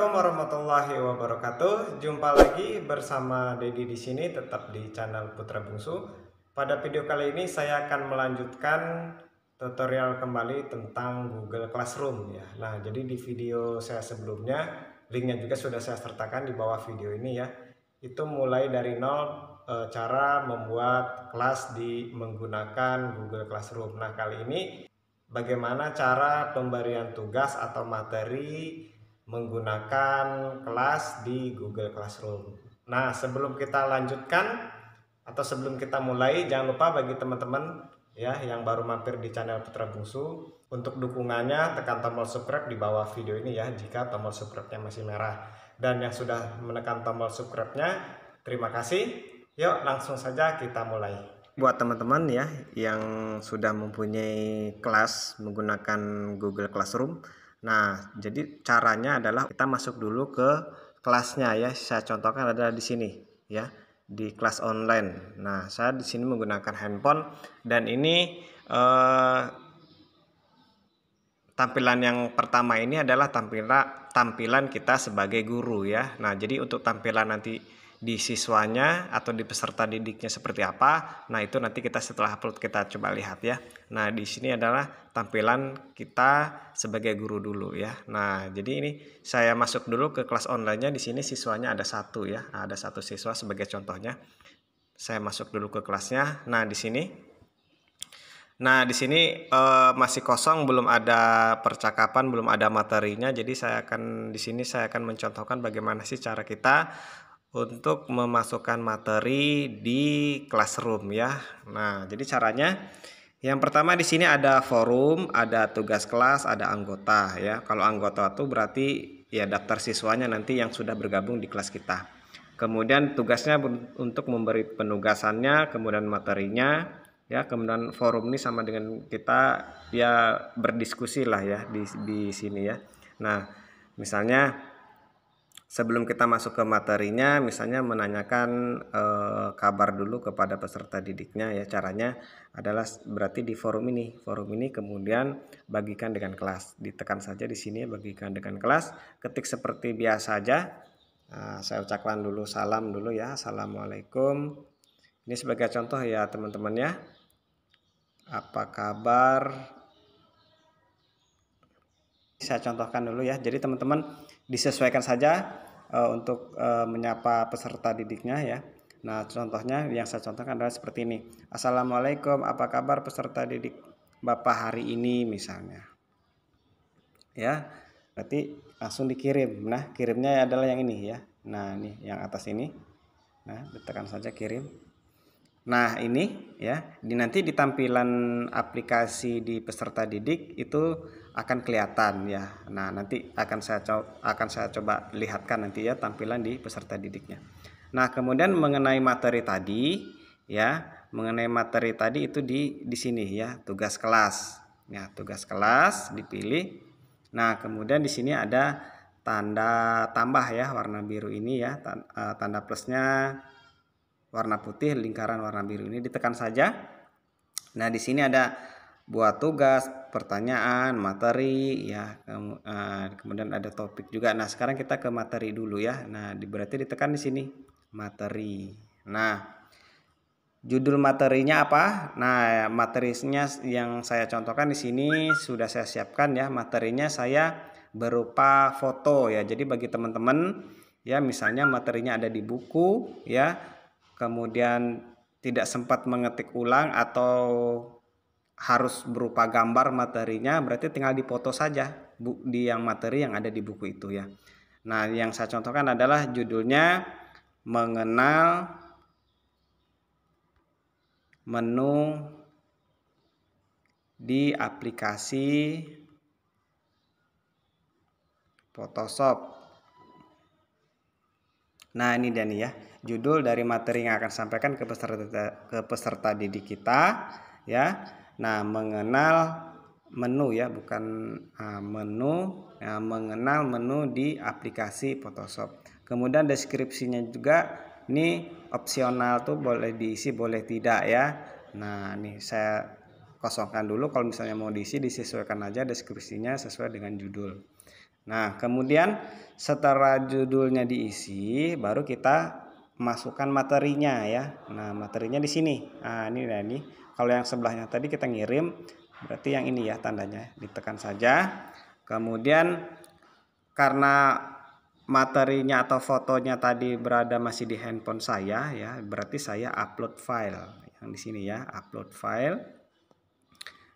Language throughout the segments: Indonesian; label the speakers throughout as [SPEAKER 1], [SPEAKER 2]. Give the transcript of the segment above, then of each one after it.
[SPEAKER 1] Assalamualaikum warahmatullahi wabarakatuh. Jumpa lagi bersama Dedi di sini tetap di channel Putra Bungsu. Pada video kali ini saya akan melanjutkan tutorial kembali tentang Google Classroom ya. Nah, jadi di video saya sebelumnya linknya juga sudah saya sertakan di bawah video ini ya. Itu mulai dari nol e, cara membuat kelas di menggunakan Google Classroom. Nah, kali ini bagaimana cara pemberian tugas atau materi menggunakan kelas di Google Classroom. Nah, sebelum kita lanjutkan atau sebelum kita mulai, jangan lupa bagi teman-teman ya yang baru mampir di channel Putra Bungsu untuk dukungannya tekan tombol subscribe di bawah video ini ya jika tombol subscribe-nya masih merah. Dan yang sudah menekan tombol subscribe-nya, terima kasih. Yuk, langsung saja kita mulai. Buat teman-teman ya yang sudah mempunyai kelas menggunakan Google Classroom, Nah, jadi caranya adalah kita masuk dulu ke kelasnya ya. Saya contohkan adalah di sini ya, di kelas online. Nah, saya di sini menggunakan handphone dan ini eh, tampilan yang pertama ini adalah tampilan tampilan kita sebagai guru ya. Nah, jadi untuk tampilan nanti di siswanya atau di peserta didiknya seperti apa. Nah, itu nanti kita setelah upload kita coba lihat ya. Nah, di sini adalah tampilan kita sebagai guru dulu ya. Nah, jadi ini saya masuk dulu ke kelas online-nya. Di sini siswanya ada satu ya. Nah, ada satu siswa sebagai contohnya. Saya masuk dulu ke kelasnya. Nah, di sini Nah, di sini uh, masih kosong, belum ada percakapan, belum ada materinya. Jadi saya akan di sini saya akan mencontohkan bagaimana sih cara kita untuk memasukkan materi di classroom ya. Nah, jadi caranya yang pertama di sini ada forum, ada tugas kelas, ada anggota ya. Kalau anggota itu berarti ya daftar siswanya nanti yang sudah bergabung di kelas kita. Kemudian tugasnya untuk memberi penugasannya, kemudian materinya ya, kemudian forum ini sama dengan kita ya berdiskusi lah ya di di sini ya. Nah, misalnya sebelum kita masuk ke materinya misalnya menanyakan eh, kabar dulu kepada peserta didiknya ya caranya adalah berarti di forum ini forum ini kemudian bagikan dengan kelas ditekan saja di sini bagikan dengan kelas ketik seperti biasa saja. nah, saya ucapkan dulu salam dulu ya assalamualaikum ini sebagai contoh ya teman-teman ya apa kabar saya contohkan dulu ya jadi teman-teman disesuaikan saja uh, untuk uh, menyapa peserta didiknya ya. Nah, contohnya yang saya contohkan adalah seperti ini. Assalamualaikum, apa kabar peserta didik Bapak hari ini misalnya. Ya, berarti langsung dikirim. Nah, kirimnya adalah yang ini ya. Nah, ini yang atas ini. Nah, ditekan saja kirim. Nah, ini ya, di nanti di tampilan aplikasi di peserta didik itu akan kelihatan ya. Nah, nanti akan saya coba, akan saya coba lihatkan nanti ya tampilan di peserta didiknya. Nah, kemudian mengenai materi tadi ya, mengenai materi tadi itu di di sini ya, tugas kelas. Ya, tugas kelas dipilih. Nah, kemudian di sini ada tanda tambah ya warna biru ini ya, eh, tanda plusnya warna putih, lingkaran warna biru ini ditekan saja. Nah, di sini ada buat tugas, pertanyaan, materi, ya. Eh, kemudian ada topik juga. Nah, sekarang kita ke materi dulu ya. Nah, berarti ditekan di sini materi. Nah, judul materinya apa? Nah, materinya yang saya contohkan di sini sudah saya siapkan ya. Materinya saya berupa foto ya. Jadi bagi teman-teman ya misalnya materinya ada di buku ya kemudian tidak sempat mengetik ulang atau harus berupa gambar materinya berarti tinggal dipoto saja bu, di yang materi yang ada di buku itu ya. Nah, yang saya contohkan adalah judulnya mengenal menu di aplikasi Photoshop. Nah ini Dani ya, judul dari materi yang akan sampaikan ke peserta ke peserta didik kita ya. Nah mengenal menu ya, bukan uh, menu, ya, mengenal menu di aplikasi Photoshop. Kemudian deskripsinya juga ini opsional tuh boleh diisi boleh tidak ya. Nah ini saya kosongkan dulu kalau misalnya mau diisi disesuaikan aja deskripsinya sesuai dengan judul. Nah, kemudian setelah judulnya diisi, baru kita masukkan materinya ya. Nah, materinya di sini. Nah, ini dan ini. Kalau yang sebelahnya tadi kita ngirim, berarti yang ini ya tandanya ditekan saja. Kemudian karena materinya atau fotonya tadi berada masih di handphone saya ya, berarti saya upload file yang di sini ya, upload file.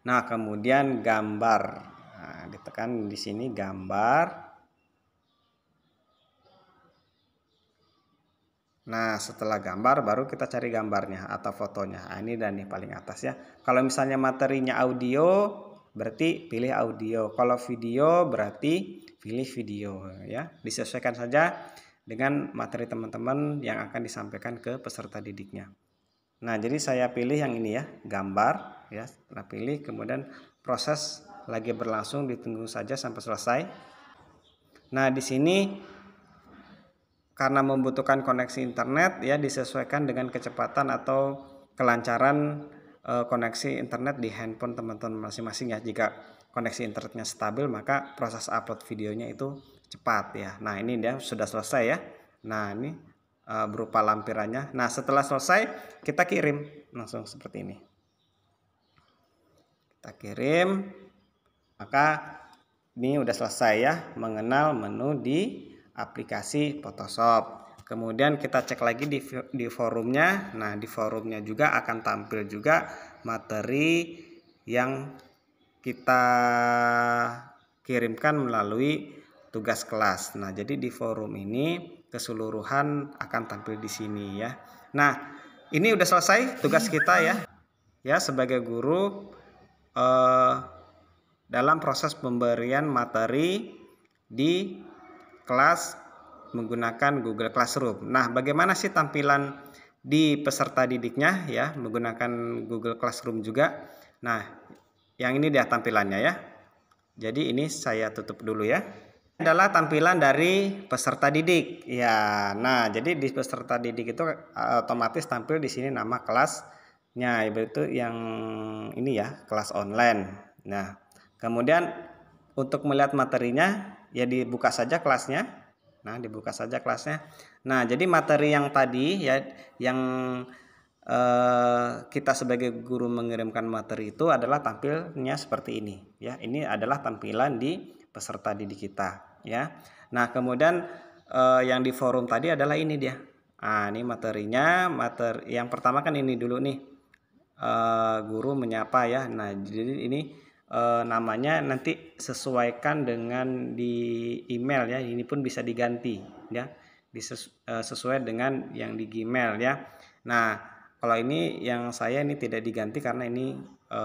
[SPEAKER 1] Nah, kemudian gambar ditekan nah, gitu di sini gambar. Nah, setelah gambar baru kita cari gambarnya atau fotonya. Nah, ini dan nih paling atas ya. Kalau misalnya materinya audio, berarti pilih audio. Kalau video berarti pilih video ya. Disesuaikan saja dengan materi teman-teman yang akan disampaikan ke peserta didiknya. Nah, jadi saya pilih yang ini ya, gambar ya. Setelah pilih kemudian proses lagi berlangsung ditunggu saja sampai selesai. Nah, di sini karena membutuhkan koneksi internet ya disesuaikan dengan kecepatan atau kelancaran e, koneksi internet di handphone teman-teman masing-masing ya. Jika koneksi internetnya stabil maka proses upload videonya itu cepat ya. Nah, ini dia sudah selesai ya. Nah, ini e, berupa lampirannya. Nah, setelah selesai kita kirim langsung seperti ini. Kita kirim maka ini udah selesai ya mengenal menu di aplikasi Photoshop. Kemudian kita cek lagi di, di forumnya. Nah, di forumnya juga akan tampil juga materi yang kita kirimkan melalui tugas kelas. Nah, jadi di forum ini keseluruhan akan tampil di sini ya. Nah, ini udah selesai tugas kita ya. Ya, sebagai guru eh, dalam proses pemberian materi di kelas menggunakan Google Classroom. Nah, bagaimana sih tampilan di peserta didiknya ya menggunakan Google Classroom juga? Nah, yang ini dia tampilannya ya. Jadi ini saya tutup dulu ya. Adalah tampilan dari peserta didik. Ya, nah jadi di peserta didik itu eh, otomatis tampil di sini nama kelasnya itu yang ini ya, kelas online. Nah, Kemudian untuk melihat materinya ya dibuka saja kelasnya. Nah, dibuka saja kelasnya. Nah, jadi materi yang tadi ya yang eh, kita sebagai guru mengirimkan materi itu adalah tampilnya seperti ini ya. Ini adalah tampilan di peserta didik kita ya. Nah, kemudian eh, yang di forum tadi adalah ini dia. Nah, ini materinya, materi yang pertama kan ini dulu nih. Uh, guru menyapa ya. Nah, jadi ini e, namanya nanti sesuaikan dengan di email ya ini pun bisa diganti ya dises, eh, sesuai dengan yang di Gmail ya nah kalau ini yang saya ini tidak diganti karena ini e,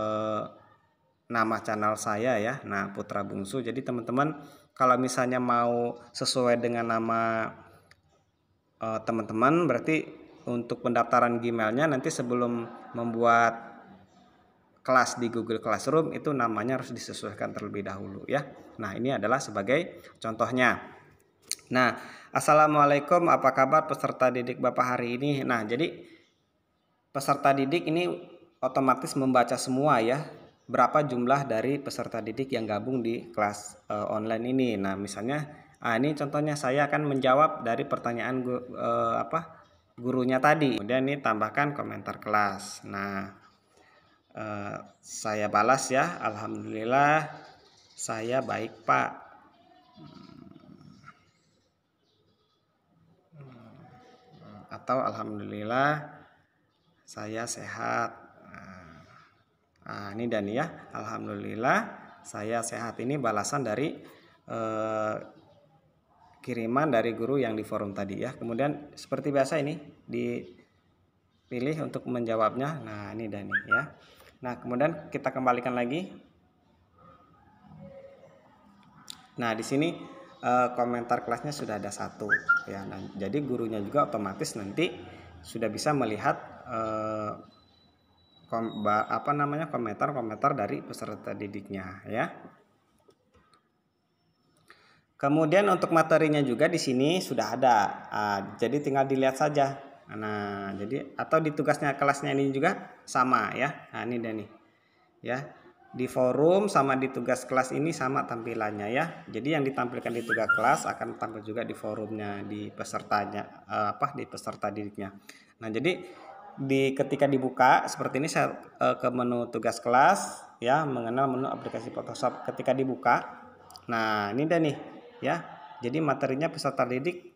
[SPEAKER 1] nama channel saya ya nah Putra Bungsu jadi teman-teman kalau misalnya mau sesuai dengan nama teman-teman berarti untuk pendaftaran Gmailnya nanti sebelum membuat kelas di Google Classroom itu namanya harus disesuaikan terlebih dahulu ya. Nah, ini adalah sebagai contohnya. Nah, Assalamualaikum, apa kabar peserta didik Bapak hari ini? Nah, jadi peserta didik ini otomatis membaca semua ya berapa jumlah dari peserta didik yang gabung di kelas uh, online ini. Nah, misalnya ah ini contohnya saya akan menjawab dari pertanyaan gu, uh, apa gurunya tadi. Kemudian ini tambahkan komentar kelas. Nah, Eh, saya balas ya, alhamdulillah saya baik pak. Atau alhamdulillah saya sehat. Nah, ini Dani ya, alhamdulillah saya sehat ini balasan dari eh, kiriman dari guru yang di forum tadi ya. Kemudian seperti biasa ini dipilih untuk menjawabnya. Nah ini Dani ya. Nah, kemudian kita kembalikan lagi. Nah, di sini eh, komentar kelasnya sudah ada satu. Ya, nah, jadi gurunya juga otomatis nanti sudah bisa melihat eh, apa namanya komentar-komentar dari peserta didiknya, ya. Kemudian untuk materinya juga di sini sudah ada, ah, jadi tinggal dilihat saja Nah, jadi atau di tugasnya kelasnya ini juga sama ya. Nah, ini dan nih. Ya. Di forum sama di tugas kelas ini sama tampilannya ya. Jadi yang ditampilkan di tugas kelas akan tampil juga di forumnya di pesertanya eh, apa di peserta didiknya. Nah, jadi di ketika dibuka seperti ini saya eh, ke menu tugas kelas ya mengenal menu aplikasi Photoshop ketika dibuka nah ini dan nih ya jadi materinya peserta didik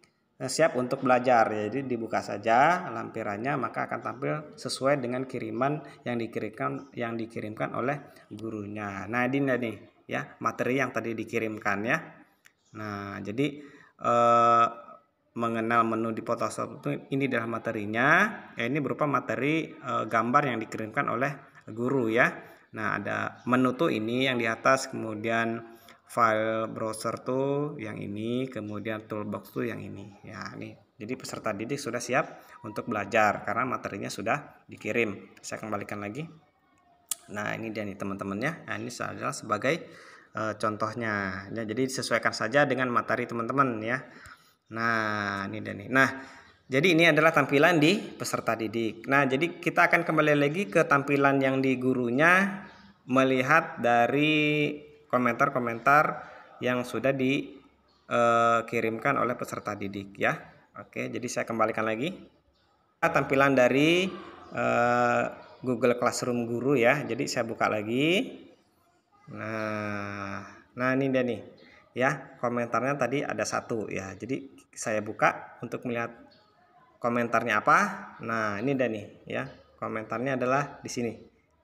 [SPEAKER 1] Eh, siap untuk belajar. Jadi dibuka saja lampirannya maka akan tampil sesuai dengan kiriman yang dikirimkan yang dikirimkan oleh gurunya. Nah, ini nih ya materi yang tadi dikirimkan ya. Nah, jadi eh, mengenal menu di Photoshop itu ini adalah materinya. Ya, ini berupa materi eh, gambar yang dikirimkan oleh guru ya. Nah, ada menu tuh ini yang di atas kemudian file browser tuh yang ini, kemudian toolbox tuh yang ini. Ya, ini Jadi peserta didik sudah siap untuk belajar karena materinya sudah dikirim. Saya kembalikan lagi. Nah, ini dia nih teman-temannya. Nah, ini adalah sebagai e, contohnya. Ya, jadi disesuaikan saja dengan materi teman-teman ya. Nah, ini dia nih. Nah, jadi ini adalah tampilan di peserta didik. Nah, jadi kita akan kembali lagi ke tampilan yang di gurunya melihat dari komentar-komentar yang sudah dikirimkan eh, oleh peserta didik ya. Oke, jadi saya kembalikan lagi. Tampilan dari eh, Google Classroom Guru ya. Jadi saya buka lagi. Nah, nah ini dia nih. Ya, komentarnya tadi ada satu ya. Jadi saya buka untuk melihat komentarnya apa. Nah, ini dia nih ya. Komentarnya adalah di sini.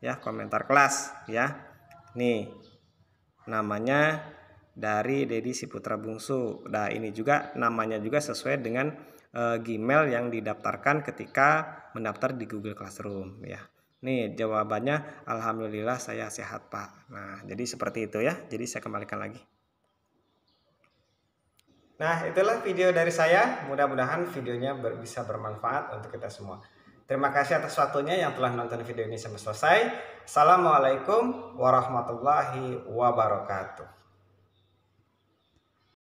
[SPEAKER 1] Ya, komentar kelas ya. Nih, namanya dari Dedi Siputra Bungsu. Nah, ini juga namanya juga sesuai dengan e, Gmail yang didaftarkan ketika mendaftar di Google Classroom ya. Nih jawabannya alhamdulillah saya sehat, Pak. Nah, jadi seperti itu ya. Jadi saya kembalikan lagi. Nah, itulah video dari saya. Mudah-mudahan videonya bisa bermanfaat untuk kita semua. Terima kasih atas waktunya yang telah menonton video ini sampai selesai. Assalamualaikum warahmatullahi wabarakatuh.